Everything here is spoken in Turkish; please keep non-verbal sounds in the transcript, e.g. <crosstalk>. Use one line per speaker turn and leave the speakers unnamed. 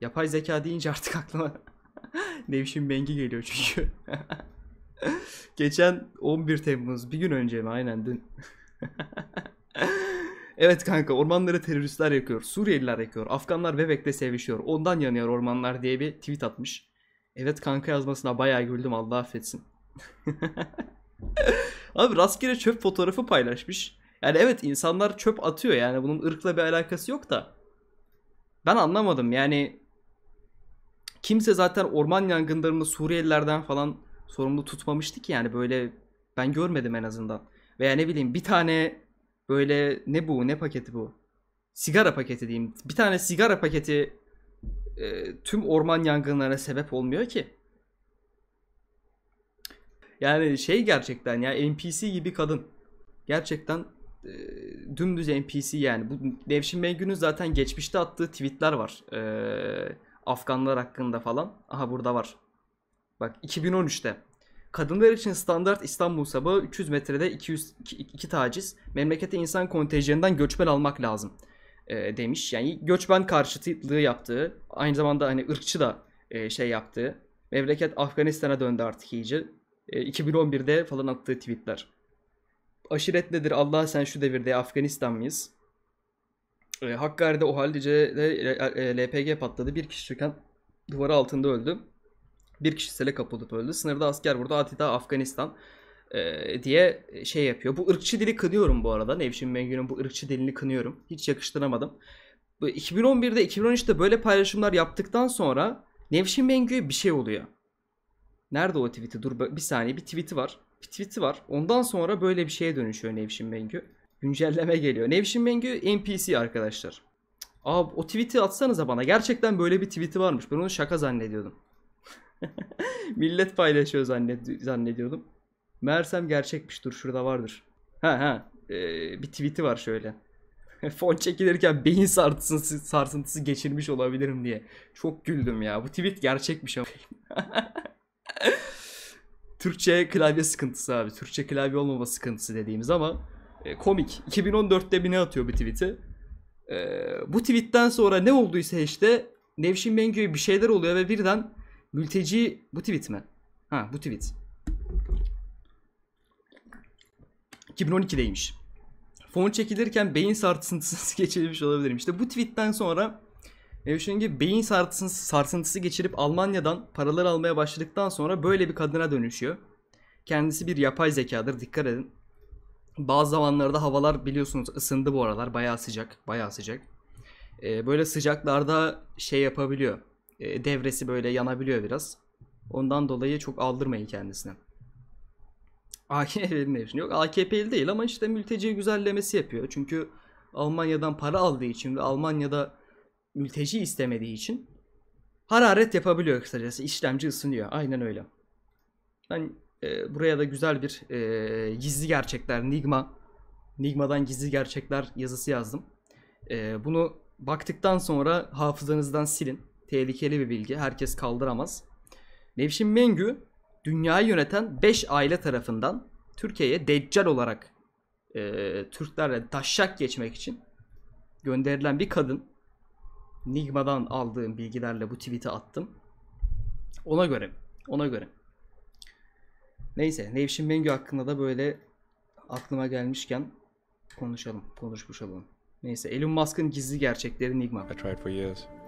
Yapay zeka deyince artık aklıma <laughs> Nevşin Bengi geliyor çünkü. <laughs> Geçen 11 Temmuz bir gün önce mi aynen dün. <laughs> evet kanka ormanları teröristler yakıyor. Suriyeliler yakıyor. Afganlar bebekle sevişiyor. Ondan yanıyor ormanlar diye bir tweet atmış. Evet kanka yazmasına bayağı güldüm Allah affetsin. Abi rastgele çöp fotoğrafı paylaşmış. Yani evet insanlar çöp atıyor yani bunun ırkla bir alakası yok da. Ben anlamadım yani kimse zaten orman yangınlarını Suriyelilerden falan sorumlu tutmamıştı ki yani böyle ben görmedim en azından. Veya ne bileyim bir tane böyle ne bu ne paketi bu? Sigara paketi diyeyim. Bir tane sigara paketi e, tüm orman yangınlarına sebep olmuyor ki. Yani şey gerçekten ya NPC gibi kadın. Gerçekten e, dümdüz NPC yani. Bu Nevşin Mengü'nün zaten geçmişte attığı tweetler var. Eee Afganlar hakkında falan. Aha burada var. Bak 2013'te Kadınlar için standart İstanbul sabahı 300 metrede 200, 2, taciz. Memlekete insan kontenjanından göçmen almak lazım e, demiş. Yani göçmen karşıtlığı yaptığı, aynı zamanda hani ırkçı da e, şey yaptığı. Memleket Afganistan'a döndü artık iyice. E, 2011'de falan attığı tweetler. Aşiret nedir Allah sen şu devirde Afganistan mıyız? E, Hakkari'de OHAL'de e, e, LPG patladı. Bir kişi çöken duvarı altında öldü. Bir kişi sele kapılıp öldü. Sınırda asker burada, Adeta Afganistan e, diye şey yapıyor. Bu ırkçı dili kınıyorum bu arada. Nevşin Mengü'nün bu ırkçı dilini kınıyorum. Hiç yakıştıramadım. 2011'de 2013'te böyle paylaşımlar yaptıktan sonra Nevşin Mengü'ye bir şey oluyor. Nerede o tweet'i? Dur bir saniye bir tweet'i var. Bir tweet'i var. Ondan sonra böyle bir şeye dönüşüyor Nevşin Mengü. Güncelleme geliyor. Nevşin Mengü NPC arkadaşlar. Abi o tweet'i atsanıza bana. Gerçekten böyle bir tweet'i varmış. Ben onu şaka zannediyordum. <laughs> Millet paylaşıyor zannedi zannediyordum. Mersem gerçekmiş. Dur şurada vardır. Ha ha. Ee, bir tweet'i var şöyle. <laughs> Fon çekilirken beyin sarsıntısı, sarsıntısı geçirmiş olabilirim diye. Çok güldüm ya. Bu tweet gerçekmiş ama. <laughs> Türkçe klavye sıkıntısı abi. Türkçe klavye olmama sıkıntısı dediğimiz ama e, komik. 2014'te bir ne atıyor bir tweet'i. E, bu tweetten sonra ne olduysa işte Nevşin Mengü'ye bir şeyler oluyor ve birden mülteci bu tweet mi? Ha bu tweet. 2012'deymiş. Fon çekilirken beyin sarsıntısı <laughs> geçirmiş olabilirim. İşte bu tweetten sonra Nevşengi beyin sarsıntısı, sarsıntısı geçirip Almanya'dan paralar almaya başladıktan sonra böyle bir kadına dönüşüyor. Kendisi bir yapay zekadır dikkat edin. Bazı zamanlarda havalar biliyorsunuz ısındı bu aralar. Bayağı sıcak, bayağı sıcak. E, böyle sıcaklarda şey yapabiliyor. E, devresi böyle yanabiliyor biraz. Ondan dolayı çok aldırmayın kendisine. AKP'li <laughs> ne için? Yok AKP'li değil ama işte mülteci güzellemesi yapıyor. Çünkü Almanya'dan para aldığı için ve Almanya'da mülteci istemediği için hararet yapabiliyor kısacası. İşlemci ısınıyor. Aynen öyle. Ben ee, buraya da güzel bir e, gizli gerçekler Nigma, Nigma'dan gizli gerçekler yazısı yazdım. E, bunu baktıktan sonra hafızanızdan silin. Tehlikeli bir bilgi. Herkes kaldıramaz. Nevşin Mengü dünyayı yöneten 5 aile tarafından Türkiye'ye deccal olarak e, Türklerle taşşak geçmek için gönderilen bir kadın. Nigma'dan aldığım bilgilerle bu tweet'i attım. Ona göre. Ona göre. Neyse Nevşin Mengü hakkında da böyle aklıma gelmişken konuşalım, konuşmuş olalım. Neyse Elon Musk'ın gizli gerçekleri Enigma. I tried for years.